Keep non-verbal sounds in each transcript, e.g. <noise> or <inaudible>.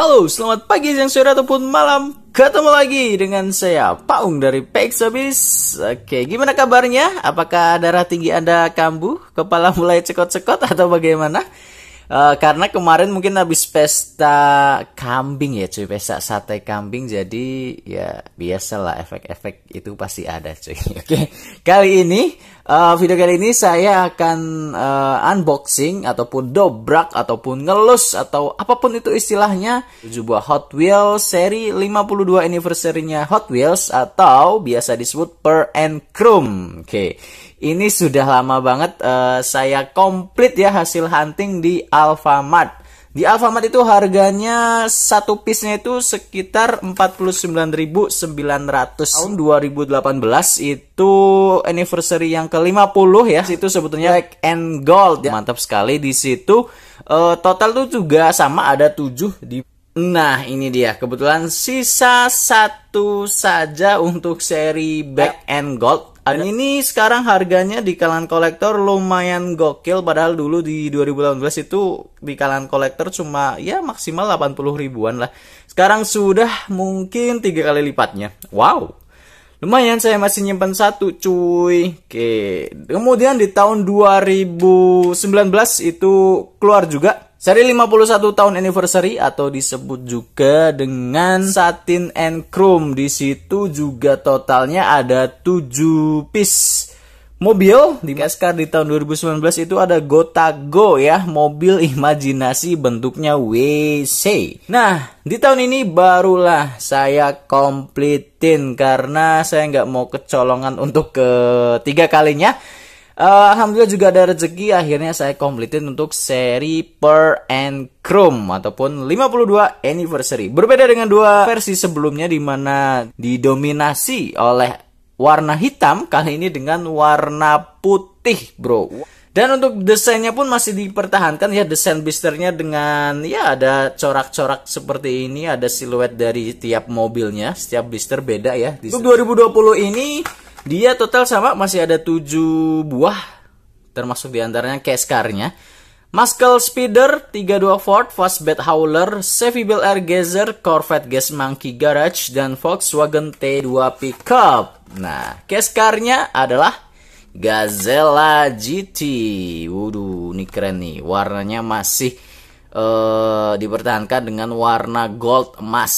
Halo, selamat pagi, siang, sore, ataupun malam. Ketemu lagi dengan saya, Paung dari PX Oke, gimana kabarnya? Apakah darah tinggi Anda kambuh? Kepala mulai cekot-cekot atau bagaimana? Eh, karena kemarin mungkin habis pesta kambing ya cuy pesta sate kambing jadi ya biasalah efek-efek itu pasti ada cuy <laughs> oke okay. kali ini uh, video kali ini saya akan uh, unboxing ataupun dobrak ataupun ngelus atau apapun itu istilahnya sebuah Hot Wheels seri 52 anniversary-nya Hot Wheels atau biasa disebut Per and Chrome, oke okay. Ini sudah lama banget uh, saya komplit ya hasil hunting di Alfamart. Di Alfamart itu harganya satu piece-nya itu sekitar 49.900. Tahun 2018 itu anniversary yang ke-50 ya. Itu sebetulnya black and gold. Ya. Mantap sekali di situ. Uh, total tuh juga sama ada 7 di Nah, ini dia. Kebetulan sisa satu saja untuk seri back ya. and Gold. Dan ini sekarang harganya di kalangan kolektor lumayan gokil padahal dulu di 2018 itu di kalangan kolektor cuma ya maksimal 80 ribuan lah. Sekarang sudah mungkin tiga kali lipatnya. Wow. Lumayan saya masih nyimpan satu cuy. Oke. Kemudian di tahun 2019 itu keluar juga Seri 51 tahun anniversary atau disebut juga dengan Satin and Chrome. Di situ juga totalnya ada 7 piece. Mobil di NASCAR di tahun 2019 itu ada Gotago ya, mobil imajinasi bentuknya WC. Nah, di tahun ini barulah saya komplitin karena saya nggak mau kecolongan untuk ketiga kalinya. Uh, Alhamdulillah juga ada rezeki akhirnya saya komplitin untuk seri Per and Chrome ataupun 52 anniversary. Berbeda dengan dua versi sebelumnya di mana didominasi oleh warna hitam kali ini dengan warna putih bro dan untuk desainnya pun masih dipertahankan ya desain blisternya dengan ya ada corak-corak seperti ini ada siluet dari tiap mobilnya setiap blister beda ya untuk 2020 ini dia total sama masih ada 7 buah termasuk diantaranya car-nya Muscle Speeder, 32 Ford, Fastbed Howler, Seville Air Gazer, Corvette Gas Monkey Garage, dan Volkswagen T2 Pickup. Nah, case adalah Gazella GT. Waduh, ini keren nih. Warnanya masih uh, dipertahankan dengan warna gold emas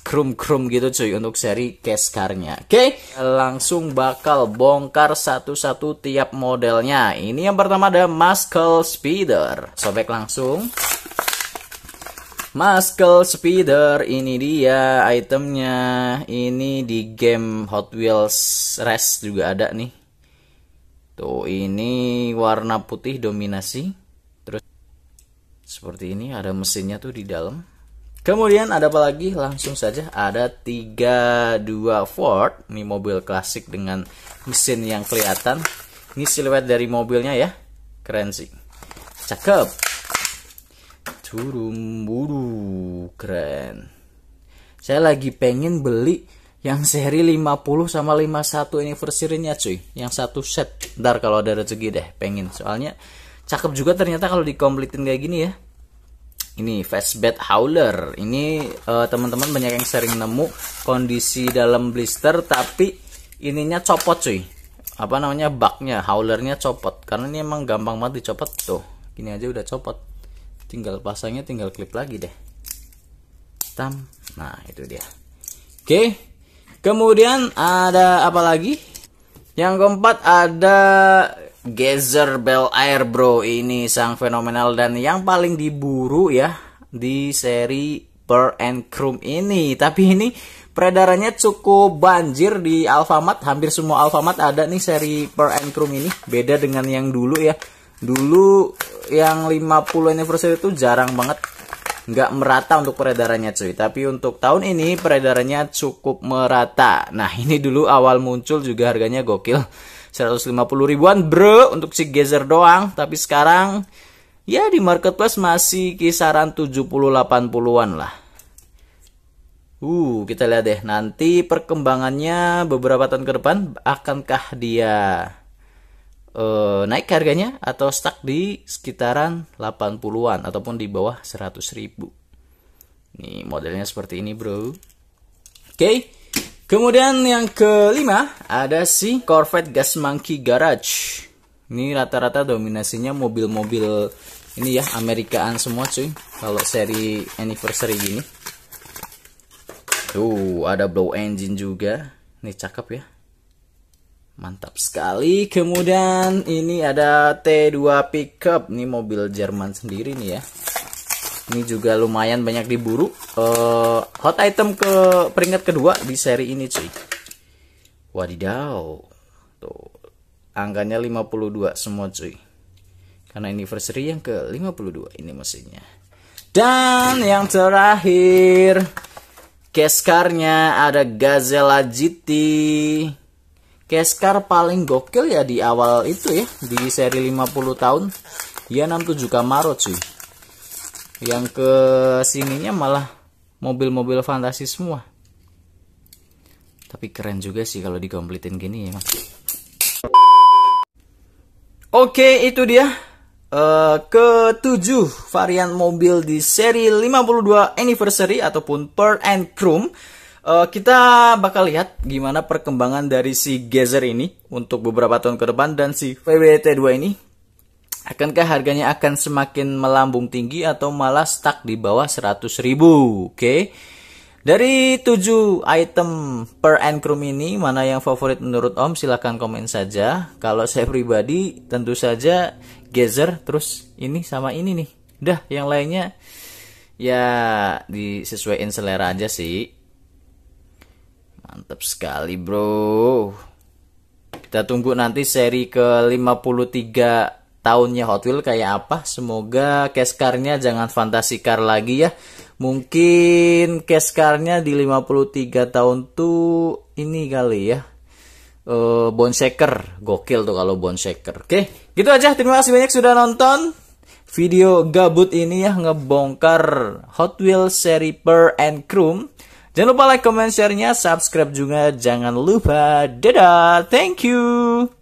krum-krum gitu cuy untuk seri case Oke, okay? langsung bakal bongkar satu-satu tiap modelnya. Ini yang pertama ada Muscle Speeder. Sobek langsung. Muscle Speeder ini dia itemnya. Ini di game Hot Wheels Race juga ada nih. Tuh ini warna putih dominasi. Terus seperti ini ada mesinnya tuh di dalam. Kemudian ada apa lagi? Langsung saja ada 32 Ford. Ini mobil klasik dengan mesin yang kelihatan. Ini siluet dari mobilnya ya. Keren sih. Cakep. Turun buru keren. Saya lagi pengen beli yang seri 50 sama 51 anniversary-nya cuy, yang satu set. Ntar kalau ada rezeki deh, pengen. Soalnya cakep juga ternyata kalau dikomplitin kayak gini ya. Ini fastbed howler. Ini uh, teman-teman banyak yang sering nemu kondisi dalam blister tapi ininya copot cuy. Apa namanya baknya, howlernya copot. Karena ini emang gampang banget dicopot tuh. Gini aja udah copot tinggal pasangnya tinggal klip lagi deh tam nah itu dia oke kemudian ada apa lagi yang keempat ada Gezer Bell Air bro ini sang fenomenal dan yang paling diburu ya di seri Per and Chrome ini tapi ini peredarannya cukup banjir di Alfamart hampir semua Alfamart ada nih seri Per and Chrome ini beda dengan yang dulu ya dulu yang 50 anniversary itu jarang banget nggak merata untuk peredarannya cuy tapi untuk tahun ini peredarannya cukup merata nah ini dulu awal muncul juga harganya gokil 150 ribuan bro untuk si gezer doang tapi sekarang ya di marketplace masih kisaran 70-80an lah Uh, kita lihat deh nanti perkembangannya beberapa tahun ke depan akankah dia eh, naik harganya atau stuck di sekitaran 80-an ataupun di bawah 100 ribu. Nih modelnya seperti ini bro. Oke. Okay. Kemudian yang kelima ada si Corvette Gas Monkey Garage. Ini rata-rata dominasinya mobil-mobil ini ya Amerikaan semua cuy. Kalau seri anniversary gini. Tuh ada blow engine juga. Ini cakep ya. Mantap sekali. Kemudian ini ada T2 pickup. Ini mobil Jerman sendiri nih ya. Ini juga lumayan banyak diburu. Uh, hot item ke peringkat kedua di seri ini cuy. Wadidaw. Tuh. Angkanya 52 semua cuy. Karena anniversary yang ke 52 ini mesinnya. Dan yang terakhir. Cashcarnya ada Gazella GT. Keskar paling gokil ya di awal itu ya di seri 50 tahun dia 67 Camaro cuy yang ke sininya malah mobil-mobil fantasi semua tapi keren juga sih kalau dikomplitin gini ya mas oke itu dia uh, ketujuh varian mobil di seri 52 anniversary ataupun per and chrome Eh, kita bakal lihat gimana perkembangan dari si Gezer ini untuk beberapa tahun ke depan dan si VWT2 ini akankah harganya akan semakin melambung tinggi atau malah stuck di bawah 100 ribu oke okay? dari 7 item per encrum ini mana yang favorit menurut om silahkan komen saja kalau saya pribadi tentu saja Gezer terus ini sama ini nih dah yang lainnya ya disesuaikan selera aja sih Mantap sekali bro. Kita tunggu nanti seri ke 53 tahunnya Hot Wheels kayak apa. Semoga keskarnya jangan fantasi car lagi ya. Mungkin keskarnya di 53 tahun tuh ini kali ya uh, shaker gokil tuh kalau shaker oke okay? gitu aja terima kasih banyak sudah nonton video gabut ini ya ngebongkar Hot Wheels seri Per and Chrome Jangan lupa like, comment, share-nya, subscribe juga. Jangan lupa. Dadah. Thank you.